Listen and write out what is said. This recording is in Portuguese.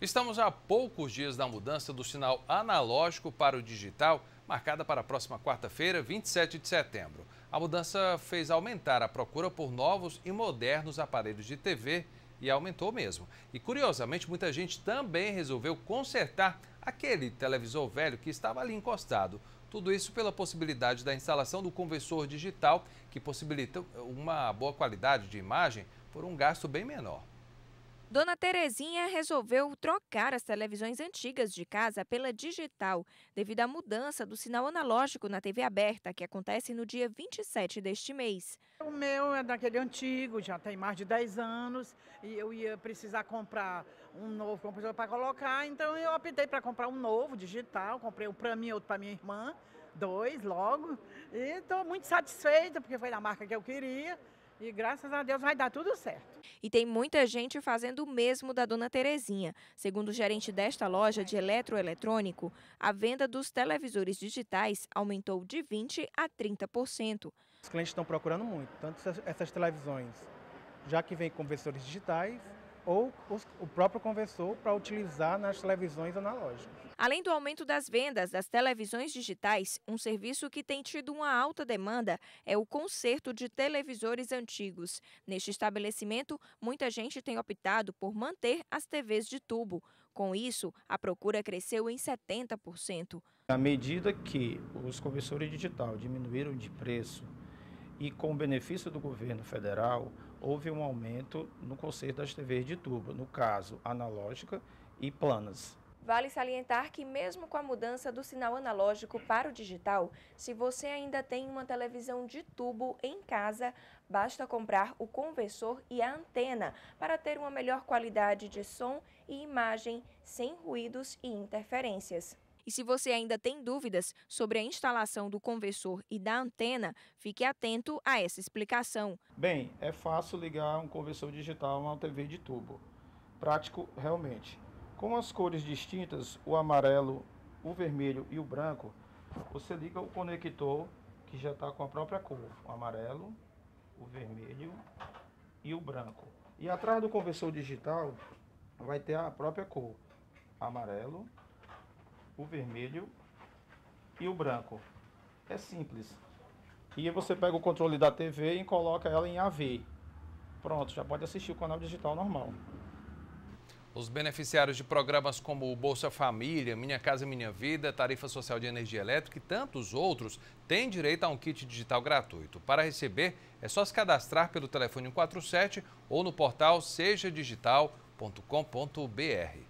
Estamos a poucos dias da mudança do sinal analógico para o digital, marcada para a próxima quarta-feira, 27 de setembro. A mudança fez aumentar a procura por novos e modernos aparelhos de TV e aumentou mesmo. E curiosamente, muita gente também resolveu consertar aquele televisor velho que estava ali encostado. Tudo isso pela possibilidade da instalação do conversor digital, que possibilita uma boa qualidade de imagem por um gasto bem menor. Dona Terezinha resolveu trocar as televisões antigas de casa pela digital, devido à mudança do sinal analógico na TV aberta, que acontece no dia 27 deste mês. O meu é daquele antigo, já tem mais de 10 anos, e eu ia precisar comprar um novo computador para colocar, então eu optei para comprar um novo digital, comprei um para mim, outro para minha irmã, dois logo, e estou muito satisfeita, porque foi da marca que eu queria. E graças a Deus vai dar tudo certo. E tem muita gente fazendo o mesmo da dona Terezinha. Segundo o gerente desta loja de eletroeletrônico, a venda dos televisores digitais aumentou de 20% a 30%. Os clientes estão procurando muito, tanto essas televisões, já que vêm com conversores digitais, ou os, o próprio conversor para utilizar nas televisões analógicas. Além do aumento das vendas das televisões digitais, um serviço que tem tido uma alta demanda é o conserto de televisores antigos. Neste estabelecimento, muita gente tem optado por manter as TVs de tubo. Com isso, a procura cresceu em 70%. À medida que os conversores digitais diminuíram de preço e com o benefício do governo federal, houve um aumento no conceito das TVs de tubo, no caso analógica e planas. Vale salientar que mesmo com a mudança do sinal analógico para o digital, se você ainda tem uma televisão de tubo em casa, basta comprar o conversor e a antena para ter uma melhor qualidade de som e imagem sem ruídos e interferências. E se você ainda tem dúvidas sobre a instalação do conversor e da antena, fique atento a essa explicação. Bem, é fácil ligar um conversor digital a uma TV de tubo. Prático realmente. Com as cores distintas, o amarelo, o vermelho e o branco, você liga o conector que já está com a própria cor, o amarelo, o vermelho e o branco. E atrás do conversor digital vai ter a própria cor, amarelo, o vermelho e o branco. É simples. E você pega o controle da TV e coloca ela em AV. Pronto, já pode assistir o canal digital normal. Os beneficiários de programas como o Bolsa Família, Minha Casa Minha Vida, Tarifa Social de Energia Elétrica e tantos outros têm direito a um kit digital gratuito. Para receber, é só se cadastrar pelo telefone 147 ou no portal sejadigital.com.br.